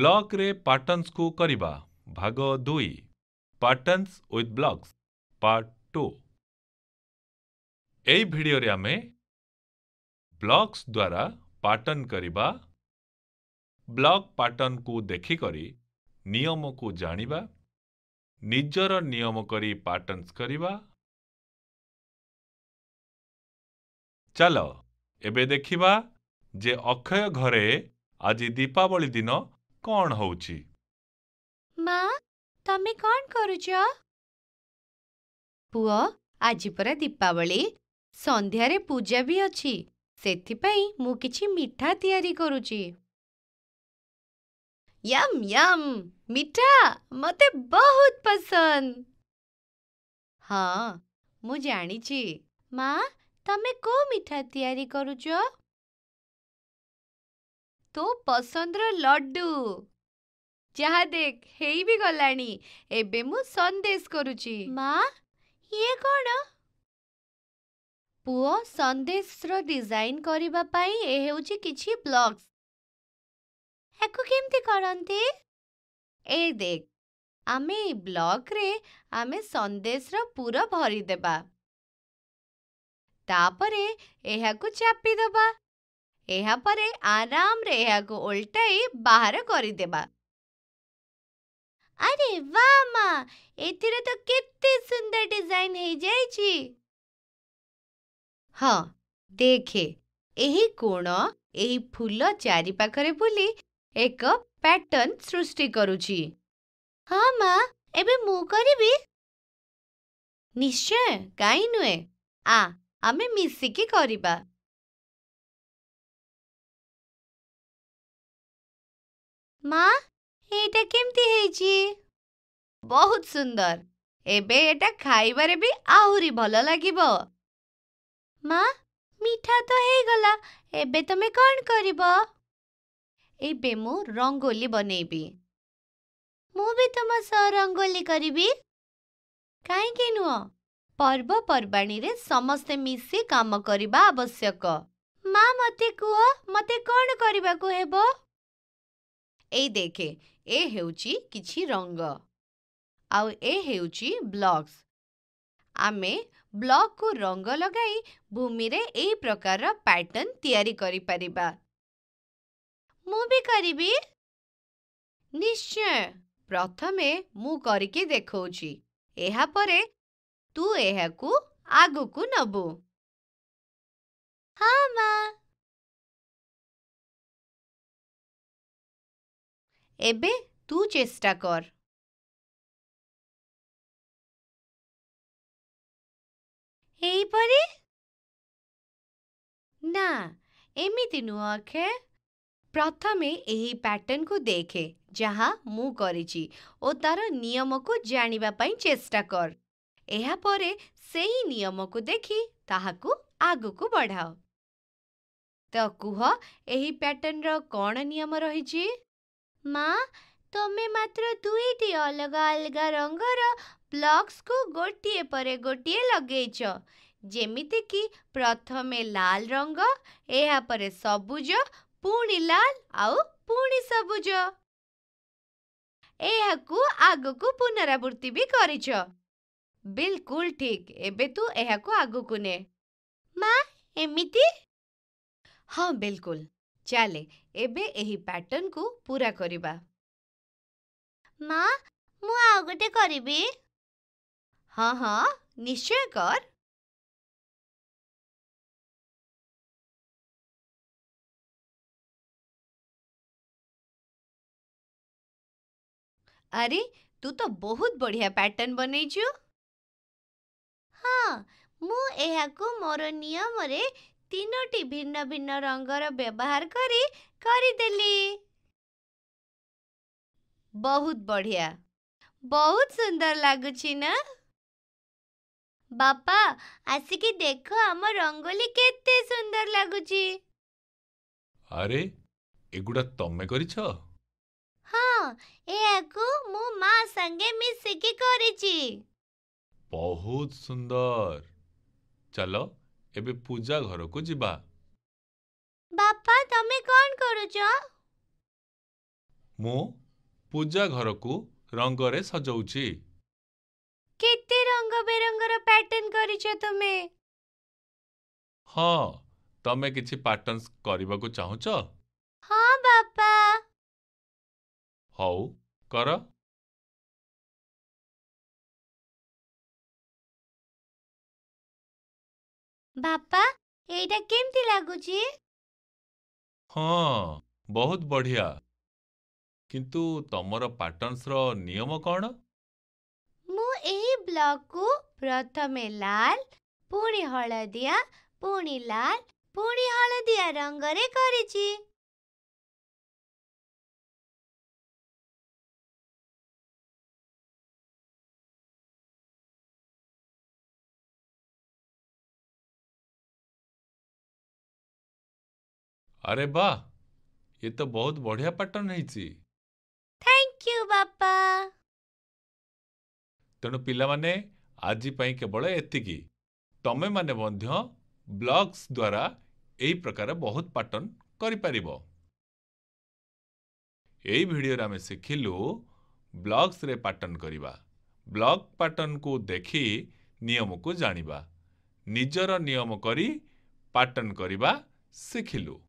block रे patterns को करिबा भाग दुई patterns with blocks part two एही वीडियो रे आमे ब्लॉक्स द्वारा पैटर्न करिबा ब्लॉक पैटर्न को देखि करी नियम को जानिबा निजर नियम करी पैटर्न्स करिबा चलो एबे देखिबा जे अक्षय घरे आज दीपावली दिन କଣ ହଉଛି ମା ତମେ କଣ କରୁଛ ପୁଅ ଆଜି ପରା ଦୀପାବଳି ସନ୍ଧ୍ୟାରେ ପୂଜା ବି ଅଛି ସେଥିପାଇଁ ମୁଁ କିଛି ମିଠା ତିଆରି କରୁଛି ୟମ୍ ୟମ୍ ମିଠା ମୋତେ ବହୁତ ପସନ୍ଦ ହଁ ମୁଁ ଜାଣିଛି ମା ତମେ କୋଉ ମିଠା ତିଆରି କରୁଛ ତୋ ପସନ୍ଦର ଲଡ଼ୁ ଯାହା ଦେଖ ହେଇ ବି ଗଲାଣି ଏବେ ମୁଁ ସନ୍ଦେଶ କରୁଛି ମା ଇଏ କ'ଣ ପୁଅ ସନ୍ଦେଶର ଡିଜାଇନ୍ କରିବା ପାଇଁ ଏ ହେଉଛି କିଛି ବ୍ଲଗ୍ସ ୟାକୁ କେମିତି କରନ୍ତି ଏ ଦେଖ ଆମେ ଏଇ ବ୍ଲକ୍ରେ ଆମେ ସନ୍ଦେଶର ପୁର ଭରିଦେବା ତାପରେ ଏହାକୁ ଚାପିଦେବା ଏହାପରେ ଆରାମରେ ଏହାକୁ ଓଲଟାଇ ବାହାର କରିଦେବା ଆରେ ବା ମା ଏଥିରେ ତ କେତେ ସୁନ୍ଦର ଡିଜାଇନ୍ ହେଇଯାଇଛି ହଁ ଦେଖେ ଏହି କୋଣ ଏହି ଫୁଲ ଚାରିପାଖରେ ବୁଲି ଏକ ପ୍ୟାଟର୍ନ ସୃଷ୍ଟି କରୁଛି ହଁ ମା ଏବେ ମୁଁ କରିବି ନିଶ୍ଚୟ କାହିଁ ନୁହେଁ ଆ ଆମେ ମିଶିକି କରିବା ମା ଏଇଟା କେମିତି ହେଇଛି ବହୁତ ସୁନ୍ଦର ଏବେ ଏଟା ଖାଇବାରେ ବି ଆହୁରି ଭଲ ଲାଗିବ ମା ମିଠା ତ ହେଇଗଲା ଏବେ ତମେ କ'ଣ କରିବ ଏବେ ମୁଁ ରଙ୍ଗୋଲି ବନେଇବି ମୁଁ ବି ତମ ସହ ରଙ୍ଗୋଲି କରିବି କାହିଁକି ନୁହଁ ପର୍ବପର୍ବାଣୀରେ ସମସ୍ତେ ମିଶି କାମ କରିବା ଆବଶ୍ୟକ ମା ମୋତେ କୁହ ମୋତେ କ'ଣ କରିବାକୁ ହେବ ଏଇ ଦେଖେ ଏ ହେଉଛି କିଛି ରଙ୍ଗ ଆଉ ଏ ହେଉଛି ବ୍ଲକ୍ସ ଆମେ ବ୍ଲକ୍କୁ ରଙ୍ଗ ଲଗାଇ ଭୂମିରେ ଏହି ପ୍ରକାରର ପ୍ୟାଟର୍ଣ୍ଣ ତିଆରି କରିପାରିବା ମୁଁ ବି କରିବି ନିଶ୍ଚୟ ପ୍ରଥମେ ମୁଁ କରିକି ଦେଖଉଛି ଏହାପରେ ତୁ ଏହାକୁ ଆଗକୁ ନେବୁ ହଁ ମା' ଏବେ ତୁ ଚେଷ୍ଟା କର ହେଇପାରେ ନା ଏମିତି ନୁହଁ ଅକ୍ଷୟ ପ୍ରଥମେ ଏହି ପ୍ୟାଟର୍ଣ୍ଣକୁ ଦେଖେ ଯାହା ମୁଁ କରିଛି ଓ ତା'ର ନିୟମକୁ ଜାଣିବା ପାଇଁ ଚେଷ୍ଟା କର ଏହାପରେ ସେହି ନିୟମକୁ ଦେଖି ତାହାକୁ ଆଗକୁ ବଢ଼ାଅ ତ କୁହ ଏହି ପ୍ୟାଟର୍ଣ୍ଣର କ'ଣ ନିୟମ ରହିଛି मा तमे मात्र दुईटी अलग अलग रंगर ब्लॉक्स को गोटिए परे गोटिए लगेइछ जेमिति कि प्रथमे लाल रंग एहा परे सबुज पूर्णी लाल आउ पूर्णी सबुज एहाकु आगुकु आगो को पुनरावृत्ति भी करिछ बिल्कुल ठीक एबे तू एहा को मा एमिति हां बिल्कुल ଚାଲେ ଏବେ ଏହି ପ୍ୟାଟର୍ଣ୍ଣକୁ ପୁରା କରିବା ମା ମୁଁ ଆଉ ଗୋଟେ କରିବି ହଁ ହଁ ନିଶ୍ଚୟ କର ଆରେ ତୁ ତ ବହୁତ ବଢ଼ିଆ ପ୍ୟାଟର୍ଣ୍ଣ ବନେଇଛୁ ହଁ ମୁଁ ଏହାକୁ ମୋର ନିୟମରେ ତିନୋଟି ଭିନ୍ନ ଭିନ୍ନ ରଙ୍ଗର ବ୍ୟବହାର କରି କରିଦେଲି ବହୁତ ବଢ଼ିଆ ବହୁତ ସୁନ୍ଦର ଲାଗୁଛି ନା ବାପା ଆସିକି ଦେଖ ଆମ ରଙ୍ଗୋଲି କେତେ ସୁନ୍ଦର ଲାଗୁଛି ଆରେ ଏଗୁଡ଼ା ତମେ କରିଛ ହଁ ଏହାକୁ ମୁଁ ମା ସାଙ୍ଗେ ମିଶିକି କରିଛି ବହୁତ ସୁନ୍ଦର ଚାଲ ଏବେ ପୂଜା ଘରକୁ ଯିବା ବାପା ତମେ କ'ଣ କରୁଛ ମୁଁ ପୂଜା ଘରକୁ ରଙ୍ଗରେ ସଜଉଛି କେତେ ରଙ୍ଗ ବେରଙ୍ଗର ପ୍ୟାଟର୍ନ କରିଛ ତୁମେ ହଁ ତମେ କିଛି ପ୍ୟାଟର୍ନ କରିବାକୁ ଚାହୁଁଛ ହଁ ବାପା ହଉ କର बापा एइटा केमती लागु जी ह बहुत बढ़िया किंतु तमरो पाटर्नस रो नियम कोन मु एही ब्लक को प्रथमे लाल पूणी हळदिया पूणी लाल पूणी हळदिया रंग रे करिची ଆରେ ବା ଏ ତ ବହୁତ ବଢିଆ ପାଟର୍ଣ୍ଣ ହେଇଛି ତେଣୁ ପିଲାମାନେ ଆଜି ପାଇଁ କେବଳ ଏତିକି ତମେମାନେ ମଧ୍ୟ ବ୍ଲଗ୍ସ ଦ୍ୱାରା ଏହି ପ୍ରକାର ବହୁତ ପାଟର୍ନ କରିପାରିବ ଏହି ଭିଡ଼ିଓରେ ଆମେ ଶିଖିଲୁ ବ୍ଲଗ୍ସରେ ପାଟର୍ନ କରିବା ବ୍ଲଗ୍ ପାଟର୍ନକୁ ଦେଖି ନିୟମକୁ ଜାଣିବା ନିଜର ନିୟମ କରି ପାଟର୍ନ କରିବା ଶିଖିଲୁ